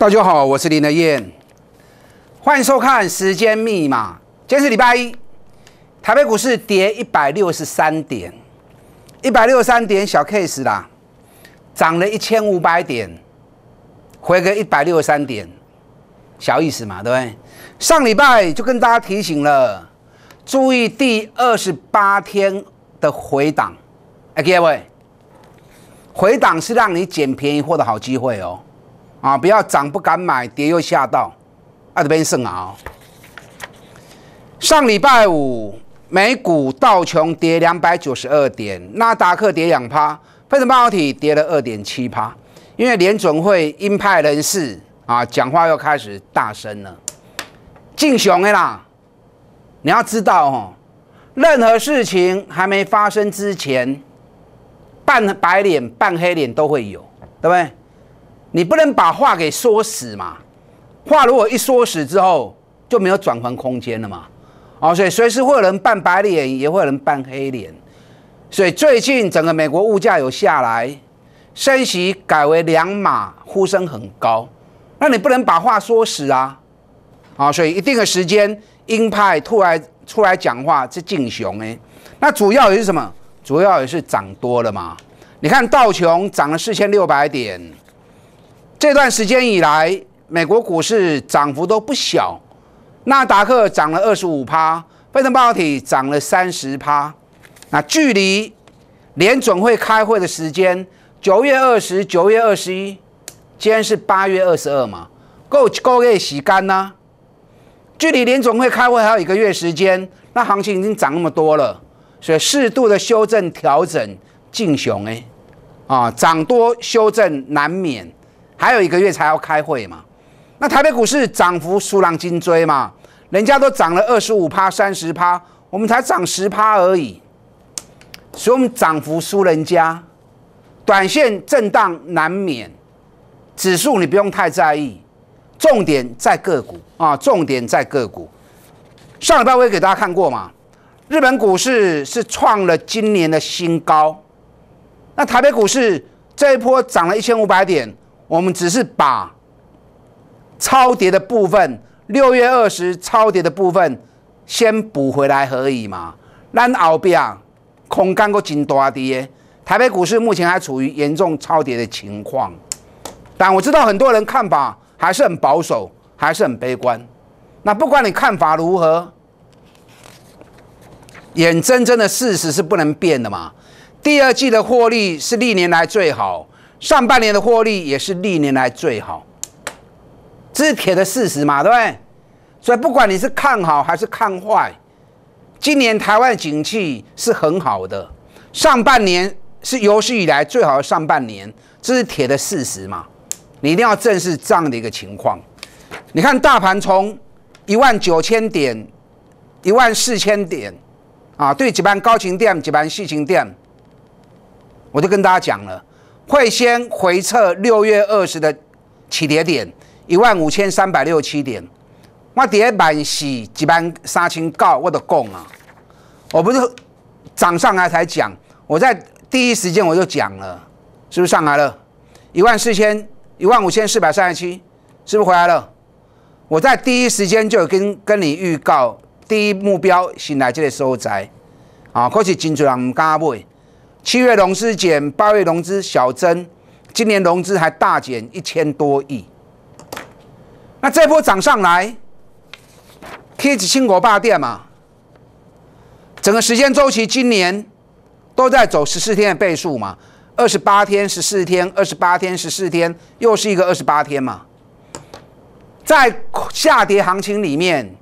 大家好，我是林德燕，欢迎收看《时间密码》。今天是礼拜一，台北股市跌一百六十三点，一百六十三点小 case 啦，涨了一千五百点，回个一百六十三点，小意思嘛，对不对？上礼拜就跟大家提醒了，注意第二十八天的回档。哎，各位，回档是让你捡便宜货的好机会哦。啊！不要涨不敢买，跌又吓到。爱德贝盛啊，上礼拜五美股道琼跌两百九十二点，纳达克跌两趴，非成半导体跌了二点七趴，因为联准会鹰派人士啊讲话又开始大声了。敬雄的啦，你要知道哦，任何事情还没发生之前，半白脸半黑脸都会有，对不对？你不能把话给说死嘛？话如果一说死之后就没有转换空间了嘛？哦，所以随时会有人扮白脸，也会有人扮黑脸。所以最近整个美国物价有下来，升息改为两码，呼声很高。那你不能把话说死啊？啊，所以一定的时间鹰派出然出来讲话是进熊哎。那主要也是什么？主要也是涨多了嘛？你看道琼涨了四千六百点。这段时间以来，美国股市涨幅都不小，纳达克涨了二十五趴，非城半导体涨了三十趴。那距离联总会开会的时间，九月二十九、月二十一，今天是八月二十二嘛，够够月洗干呐！距离联总会开会还有一个月时间，那行情已经涨那么多了，所以适度的修正调整进行哎，啊，涨多修正难免。还有一个月才要开会嘛？那台北股市涨幅数狼金追嘛？人家都涨了二十五趴、三十趴，我们才涨十趴而已，所以我们涨幅输人家。短线震荡难免，指数你不用太在意，重点在个股啊！重点在个股。上礼拜我也给大家看过嘛，日本股市是创了今年的新高，那台北股市这一波涨了一千五百点。我们只是把超跌的部分，六月二十超跌的部分先补回来而已嘛。难熬表空间个金大耶。台北股市目前还处于严重超跌的情况。但我知道很多人看法还是很保守，还是很悲观。那不管你看法如何，眼睁睁的事实是不能变的嘛。第二季的获利是历年来最好。上半年的获利也是历年来最好，这是铁的事实嘛，对不对？所以不管你是看好还是看坏，今年台湾景气是很好的，上半年是有史以来最好的上半年，这是铁的事实嘛，你一定要正视这样的一个情况。你看大盘从一万九千点、一万四千点啊，对几班高情店、几班细情店，我就跟大家讲了。会先回测六月二十的起跌点一万五千三百六十七点，我跌板是一万三千告我的供啊！我不是涨上来才讲，我在第一时间我就讲了，是不是上来了？一万四千一万五千四百三十七，是不是回来了？我在第一时间就跟跟你预告第一目标进来这个收窄，啊，可是真多人唔敢买。七月融资减，八月融资小增，今年融资还大减一千多亿。那这波涨上来，贴始新国霸店嘛。整个时间周期今年都在走十四天的倍数嘛，二十八天、十四天、二十八天、十四天，又是一个二十八天嘛。在下跌行情里面，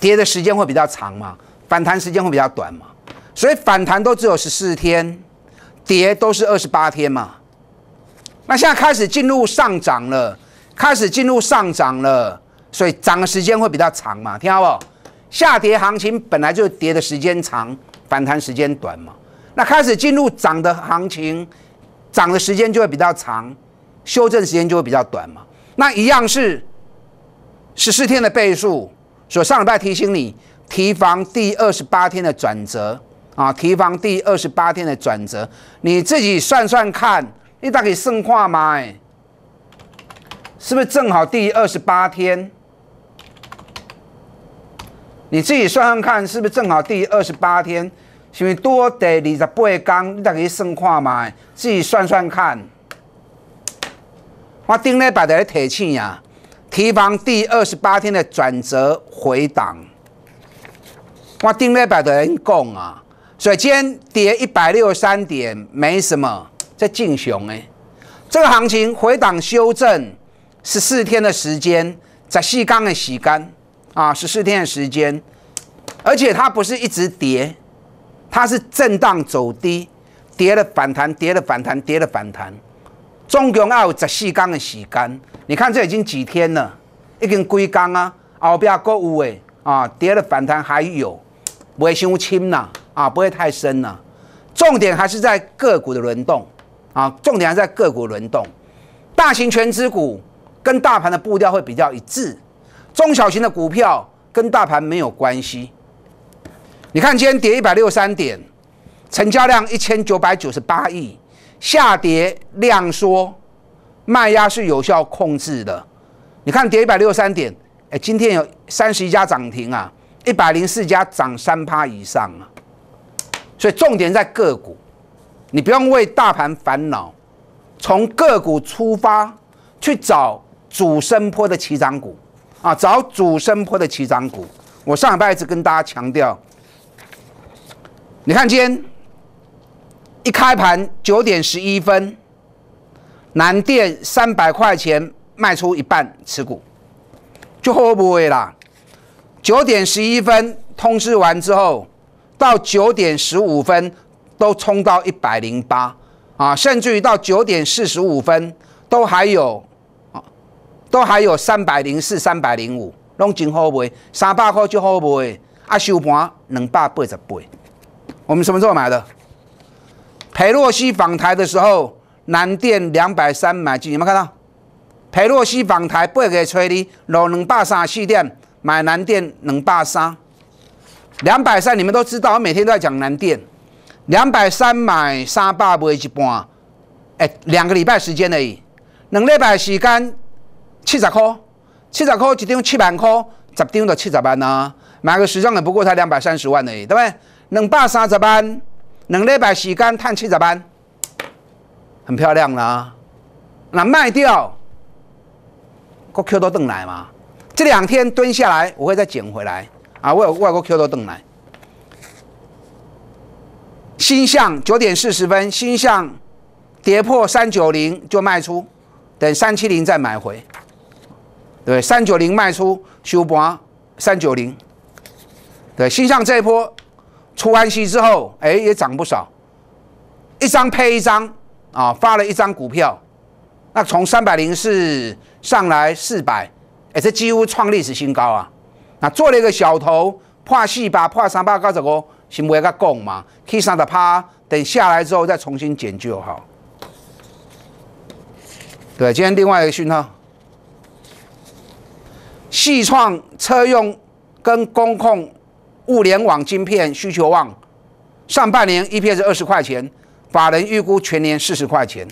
跌的时间会比较长嘛，反弹时间会比较短嘛。所以反弹都只有十四天，跌都是二十八天嘛。那现在开始进入上涨了，开始进入上涨了，所以涨的时间会比较长嘛，听好不？下跌行情本来就跌的时间长，反弹时间短嘛。那开始进入涨的行情，涨的时间就会比较长，修正时间就会比较短嘛。那一样是十四天的倍数，所以上礼拜提醒你提防第二十八天的转折。啊，提防第二十八天的转折，你自己算算看，你大概算看嘛？哎，是不是正好第二十八天？你自己算算看，是不是正好第二十八天？是不是多得二十八天，你大概算看嘛？自己算算看。我顶礼拜在提醒呀，提防第二十八天的转折回档。我顶礼拜在讲啊。水间跌一百六十三点，没什么，在进熊哎。这个行情回档修正十四天的时间，十四缸的洗干啊，十四天的时间，而且它不是一直跌，它是震荡走低，跌了反弹，跌了反弹，跌了反弹，总共要有十四缸的洗干。你看这已经几天了，已经几缸啊，后边还有哎啊，跌了反弹还有，未伤轻呐。啊，不会太深了，重点还是在个股的轮动啊，重点还是在个股轮动。大型全资股跟大盘的步调会比较一致，中小型的股票跟大盘没有关系。你看今天跌一百六十三点，成交量一千九百九十八亿，下跌量缩，卖压是有效控制的。你看跌一百六十三点，哎，今天有三十一家涨停啊，一百零四家涨三趴以上啊。所以重点在个股，你不用为大盘烦恼，从个股出发去找主升坡的起涨股，啊，找主升坡的起涨股。我上礼拜一直跟大家强调，你看今天一开盘九点十一分，南电三百块钱卖出一半持股，就会不会啦。九点十一分通知完之后。到九点十五分，都冲到一百零八啊，甚至于到九点四十五分，都还有，啊，都还有三百零四、三百零五，拢真好卖，三百块就好卖。啊，收盘两百八十八，我们什么时候买的？佩洛西访台的时候，南电两百三买进，有没看到？佩洛西访台八月初二，你，落两百三四点买南电两百三。两百三，你们都知道，我每天都在讲南店。两百三买三把卖一半，哎，两个礼拜时间而已，两礼拜时间七十颗，七十颗一张七万颗，十张就七十万呐。买个十张也不过才两百三十万嘞，对不对？两百三十万，两礼拜时间赚七十万，很漂亮啦。那卖掉，我 Q 都蹲来嘛。这两天蹲下来，我会再捡回来。啊，外外个 Q 都等来。新向九点四十分，新向跌破三九零就卖出，等三七零再买回。对，三九零卖出修盘三九零。对，新向这一波出安息之后，哎，也涨不少。一张配一张啊，发了一张股票，那从三百零四上来四百，哎，这几乎创历史新高啊。那做了一个小头，破四八，破三八，告诉我是未个讲嘛？去三十趴，等下来之后再重新捡救好。对，今天另外一个讯号，系创车用跟工控物联网晶片需求旺，上半年一片是二十块钱，法人预估全年四十块钱。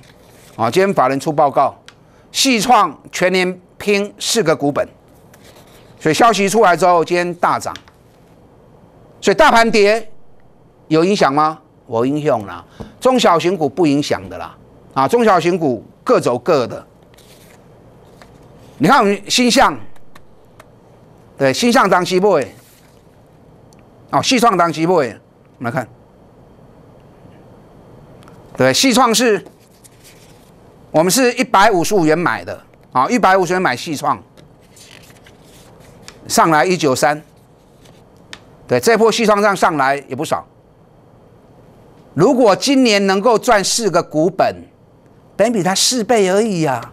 啊，今天法人出报告，系创全年拼四个股本。所以消息出来之后，今天大涨。所以大盘跌有影响吗？我影响啦，中小型股不影响的啦。啊，中小型股各走各的。你看我们星象，对，星象当 C 波哎。哦，细创当 C 波哎，我们来看。对，细创是，我们是一百五十五元买的，哦，一百五十元买细创。上来一九三，对，这波西创上上来也不少。如果今年能够赚四个股本，等比它四倍而已呀。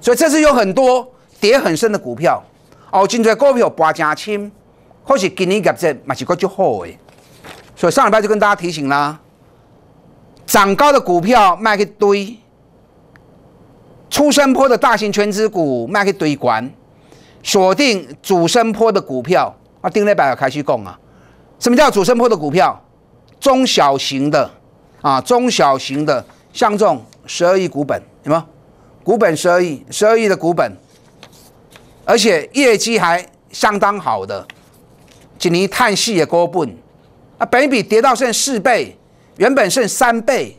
所以这次有很多跌很深的股票，哦，今天股票八家青，或是今年业绩还是够就好诶。所以上礼拜就跟大家提醒啦，涨高的股票卖去堆，出生坡的大型全资股卖去堆管。锁定主升坡的股票啊，丁立白要开始讲啊。什么叫主升坡的股票？中小型的啊，中小型的，像这种十二亿股本有有？股本十二亿，十二亿的股本，而且业绩还相当好的，几年碳系的高本，啊，本比跌到剩四倍，原本剩三倍，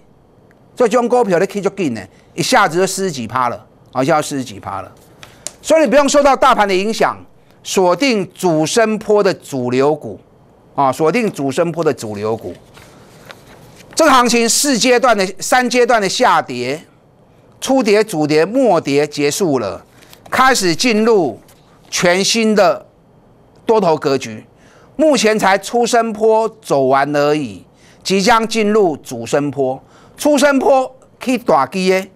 最以这种股票咧可以做进呢，一下子就四十几趴了，啊，像要四十几趴了。所以你不用受到大盘的影响，锁定主升坡的主流股，啊，锁定主升坡的主流股。这个行情四阶段的三阶段的下跌，初跌、主跌、末跌结束了，开始进入全新的多头格局。目前才初升坡走完而已，即将进入主升坡。初升坡可以打低耶。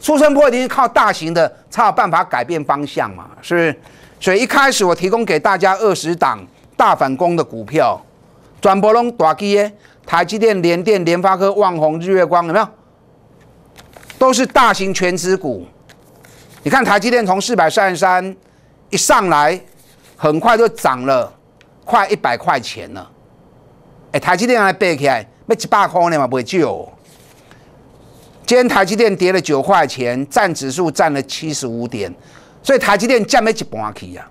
出生破一定是靠大型的才有办法改变方向嘛，是不是？所以一开始我提供给大家二十档大反攻的股票，转博龙、大基耶、台积电、联电、联发科、旺宏、日月光，有没有？都是大型全资股。你看台积电从四百三十三一上来，很快就涨了快一百块钱了。哎，台积电还背起来，要一百块呢嘛不会叫。今天台积电跌了九块钱，占指数占了七十五点，所以台积电降了一半去呀？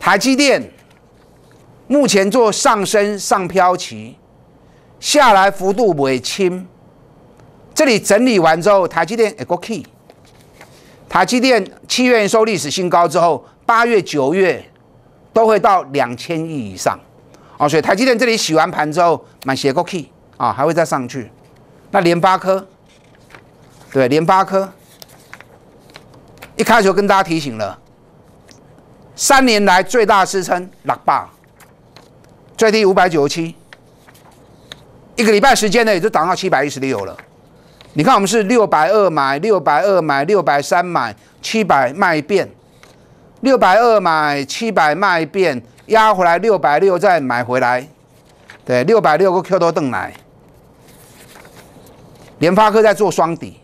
台积电目前做上升上飘旗，下来幅度微轻，这里整理完之后，台积电一个 key。台积电七月收历史新高之后，八月、九月都会到两千亿以上，哦，所以台积电这里洗完盘之后，满血个 key 啊，还会再上去。那联发科。对，联发科一开就跟大家提醒了，三年来最大支撑六百，最低五百九十七，一个礼拜时间呢，也就涨到七百一十六了。你看我们是六百二买，六百二买，六百三买，七百卖遍，六百二买，七百卖遍，压回来六百六再买回来，对，六百六个 Q 都等来，联发科在做双底。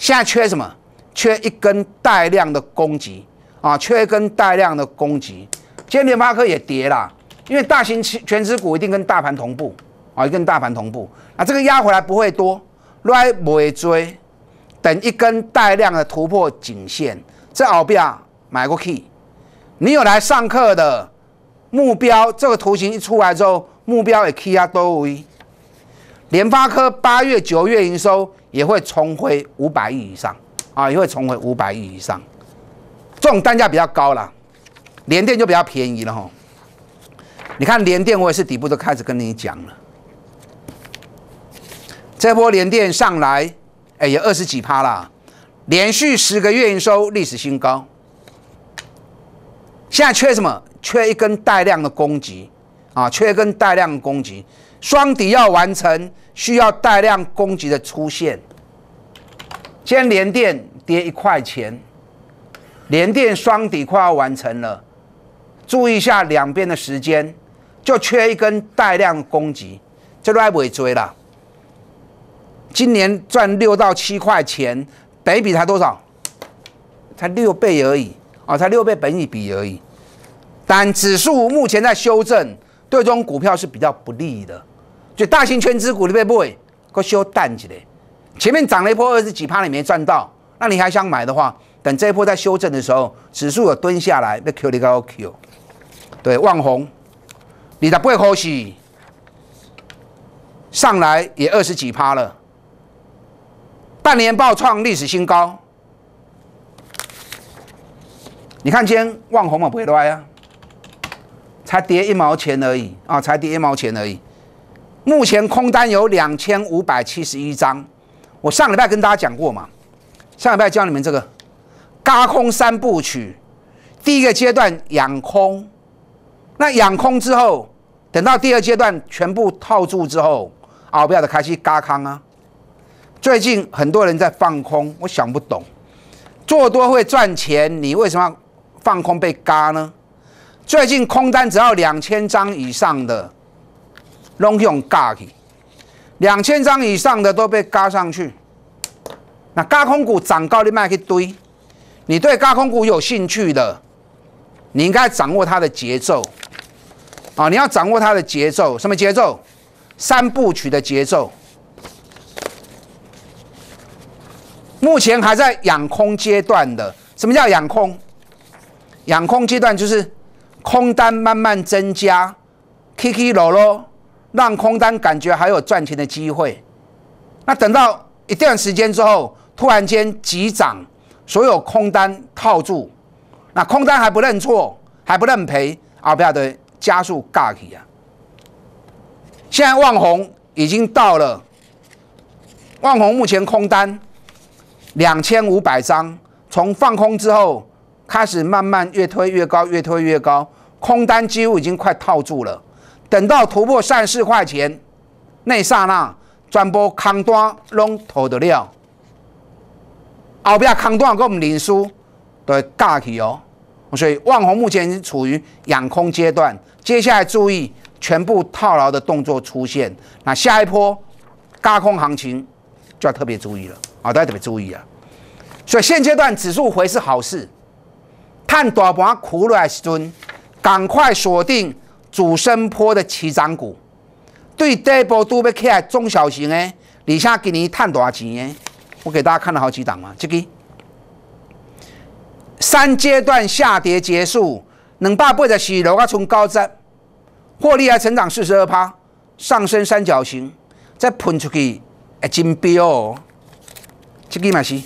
现在缺什么？缺一根带量的攻击啊！缺一根带量的攻击。今天联发科也跌了，因为大型全指股一定跟大盘同步啊，一定跟大盘同步。啊，这个压回来不会多，来尾追，等一根带量的突破颈线。在好比啊，买个 key。你有来上课的目标，这个图形一出来之后，目标也 key 啊多位。联发科八月、九月营收。也会重回五百亿以上啊！也会重回五百亿以上，这种单价比较高了，联电就比较便宜了哈。你看联电，我也是底部都开始跟你讲了，这波联电上来，哎，有二十几趴啦，连续十个月营收历史新高。现在缺什么？缺一根带量的供给啊，缺一根带量的供给。双底要完成，需要带量攻击的出现。今天连电跌一块钱，连电双底快要完成了，注意一下两边的时间，就缺一根带量攻击，这都还及追了。今年赚六到七块钱，倍比才多少？才六倍而已啊，才六倍本一比而已。但指数目前在修正，对这种股票是比较不利的。就大型全资股那边不会，我修淡起来。前面涨了一波二十几趴，你没赚到，那你还想买的话，等这一波在修正的时候，指数有蹲下来。被 Q 你个 OQ，对，万红，你的背后是上来也二十几趴了，半年报创历史新高。你看今天万红嘛不会赖啊，才跌一毛钱而已啊，才跌一毛钱而已。目前空单有两千五百七十一张。我上礼拜跟大家讲过嘛，上礼拜教你们这个“嘎空三部曲”，第一个阶段养空，那养空之后，等到第二阶段全部套住之后，啊，不要的开始嘎康啊。最近很多人在放空，我想不懂，做多会赚钱，你为什么放空被嘎呢？最近空单只要两千张以上的。拢去加去，两千张以上的都被加上去。那加空股涨高，你卖去堆。你对加空股有兴趣的，你应该掌握它的节奏。啊，你要掌握它的节奏，什么节奏？三部曲的节奏。目前还在养空阶段的，什么叫养空？养空阶段就是空单慢慢增加，K K l o 让空单感觉还有赚钱的机会，那等到一段时间之后，突然间急涨，所有空单套住，那空单还不认错，还不认赔，阿不要得加速嘎起啊！现在万红已经到了，万红目前空单两千五百张，从放空之后开始慢慢越推越高，越推越高，空单几乎已经快套住了。等到突破三四块钱那刹那，专播康端龙头的料，后边康端跟我们领书的大旗哦，所以万红目前是处于养空阶段，接下来注意全部套牢的动作出现，那下一波轧空行情就要特别注意了，啊，大家特别注意啊！所以现阶段指数回是好事，看大盘苦了时阵，赶快锁定。主升坡的起涨股，对这波都要起来中小型呢你像今年探多少钱诶？我给大家看了好几档嘛，这个三阶段下跌结束，两百八十四楼啊，从高值获利还成长四十二趴，上升三角形再喷出去，金标，这个嘛是，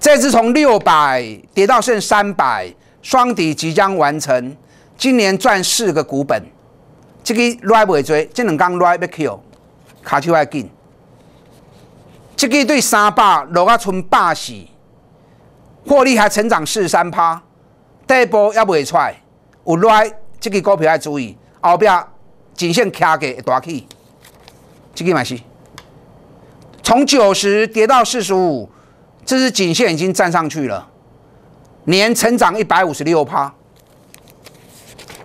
这次从六百跌到剩三百，双底即将完成。今年赚四个股本，这个来袂做，这两根拉袂起，卡手快紧。这个对三百落啊，剩百四，获利还成长四三趴，底部还袂出。有来这个股票要注意。后壁颈线卡会大起，这个嘛是。从九十跌到四十五，这是颈线已经站上去了，年成长一百五十六趴。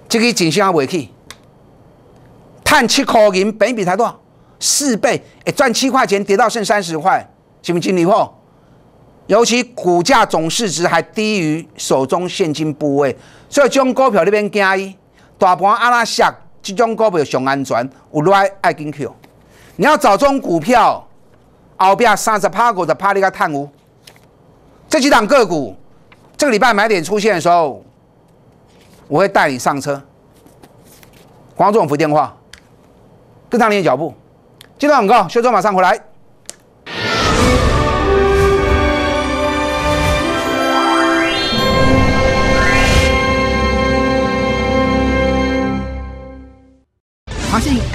这个景象还未去，碳七块钱，本笔才多少？四倍，哎，赚七块钱跌到剩三十块，行不行？历后，尤其股价总市值还低于手中现金部位，所以将股票那边惊伊，大盘阿拉下，这种股票上安全，我来爱跟 Q。你要找中股票，后边三十趴股的趴里个探无？这几档个股，这个礼拜买点出现的时候。我会带你上车。黄总，我电话。跟上你的脚步。这段广告，修车马上回来。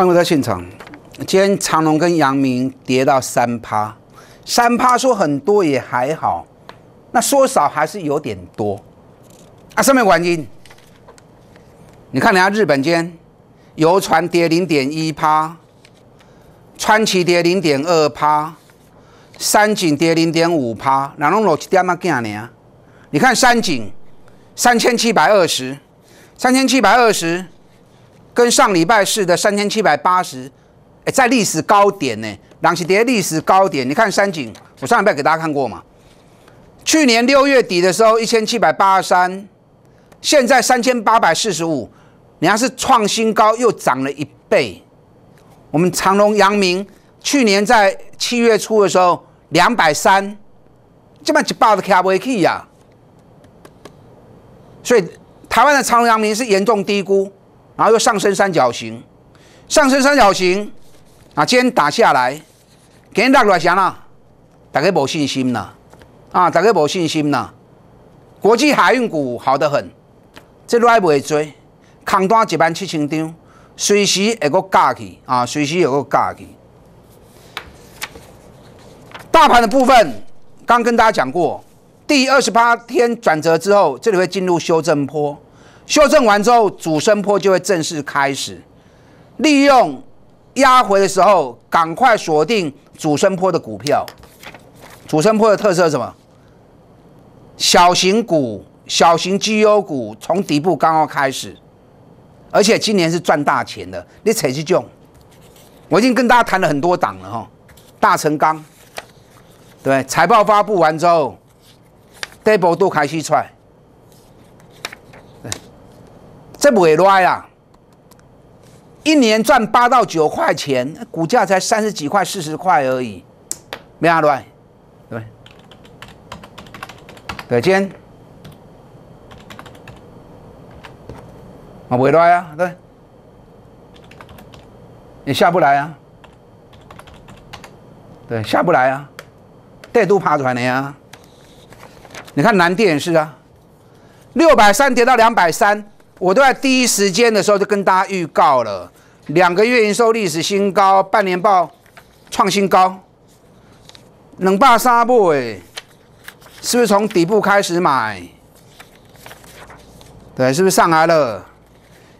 朋回在现场，今天长隆跟阳明跌到三趴，三趴说很多也还好，那说少还是有点多。啊，上面原因，你看人家日本间，游船跌零点一趴，川崎跌零点二趴，山景跌零点五趴。哪侬老是点啊呢？你看山景，三千七百二十，三千七百二十。跟上礼拜四的三千七百八十，哎，在历史高点呢，两市跌历史高点。你看山景，我上礼拜给大家看过嘛，去年六月底的时候一千七百八十三，现在三千八百四十五，人家是创新高，又涨了一倍。我们长隆阳明去年在七月初的时候两百三，这么一爆都卡不气呀？所以台湾的长隆阳明是严重低估。然后又上升三角形，上升三角形，啊，今天打下来，今天打下来啥啦？大家无信心啦，啊，大家无信心啦。国际海运股好得很，这来不会追，空单一万七千张，随时会够加去啊，随时能够加去。大盘的部分，刚跟大家讲过，第二十八天转折之后，这里会进入修正坡。修正完之后，主升坡就会正式开始。利用压回的时候，赶快锁定主升坡的股票。主升坡的特色是什么？小型股、小型绩优股，从底部刚刚开始，而且今年是赚大钱的。你扯去用，我已经跟大家谈了很多档了哈。大成钢，对财报发布完之后 d o u b l 都开始踹。这不会拉呀！一年赚八到九块钱，股价才三十几块、四十块而已，没啥拉，对，对，今天我不会拉呀，对，你下不来啊，对，下不来啊，这都爬出来了呀。你看南电也是啊，六百三跌到两百三。我都在第一时间的时候就跟大家预告了，两个月营收历史新高，半年报创新高，霸百三诶，是不是从底部开始买？对，是不是上来了？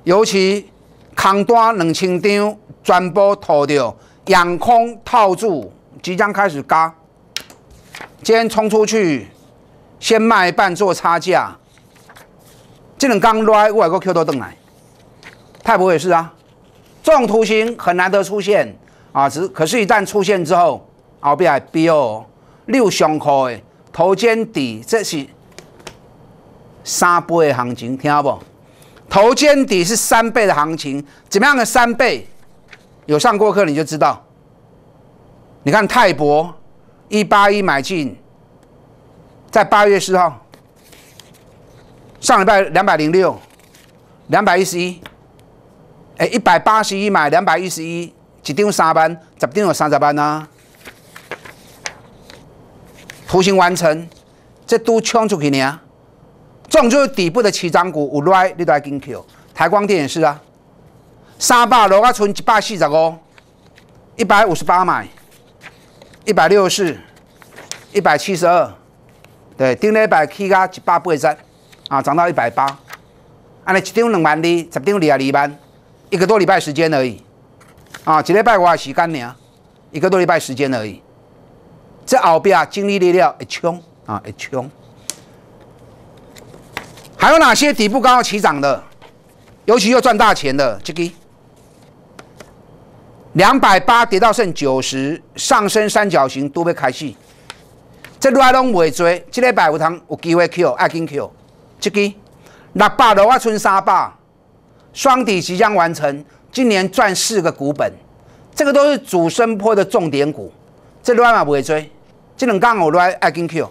尤其扛单两千张，全部套掉，仰空套住，即将开始加。今天冲出去，先卖半做差价。这种刚来五百个 Q 到等来，泰博也是啊，这种图形很难得出现啊，只可是，一旦出现之后，后边还标六上口的头肩底，这是三倍的行情，听到不？头肩底是三倍的行情，怎么样的三倍？有上过课你就知道。你看泰博一八一买进，在八月四号。上礼拜两百零六，两百一十一，哎，一百八十一买两百一十一，一张三班，十张有三十班呢。图形完成，这都冲出去了。这种就是底部的起涨股，有来你来跟球。台光电也是啊，三百六啊，剩一百四十五，一百五十八买，一百六十四，一百七十二，对，顶礼拜起价一百八十一啊，涨到一百八，安尼一张两万的，十张二十二万，一个多礼拜时间而已。啊，个礼拜个时间呢？一个多礼拜时间而已。这后边啊，经力力量一冲啊一冲。还有哪些底部刚刚起涨的，尤其又赚大钱的？这个两百八跌到剩九十，上升三角形都要开始。这乱弄未做，这礼拜有通有机会 Q，爱紧 Q。这个六百罗阿村三坝双底即将完成，今年赚四个股本，这个都是主升坡的重点股，这落来嘛不会追，这两天我都来爱进 Q，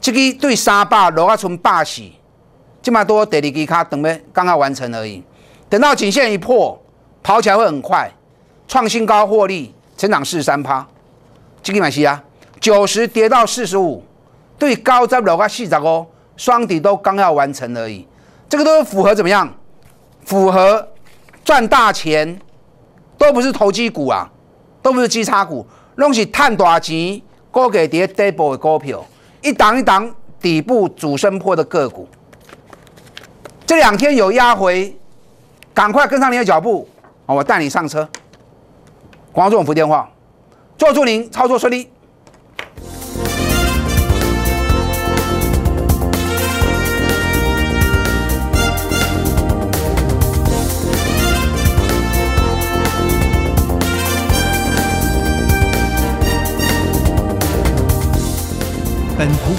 这个对沙坝罗阿村八气，这么多第二机卡等咪刚刚完成而已，等到颈线一破，跑起来会很快，创新高获利，成长四十三趴。这个买是啊，九十跌到四十五，对高在罗阿四十五。双底都刚要完成而已，这个都是符合怎么样？符合赚大钱，都不是投机股啊，都不是基差股，拢是探大钱高给跌 double 的股票，一档一档底部主升破的个股。这两天有压回，赶快跟上你的脚步，我带你上车。广州总府电话，祝祝您操作顺利。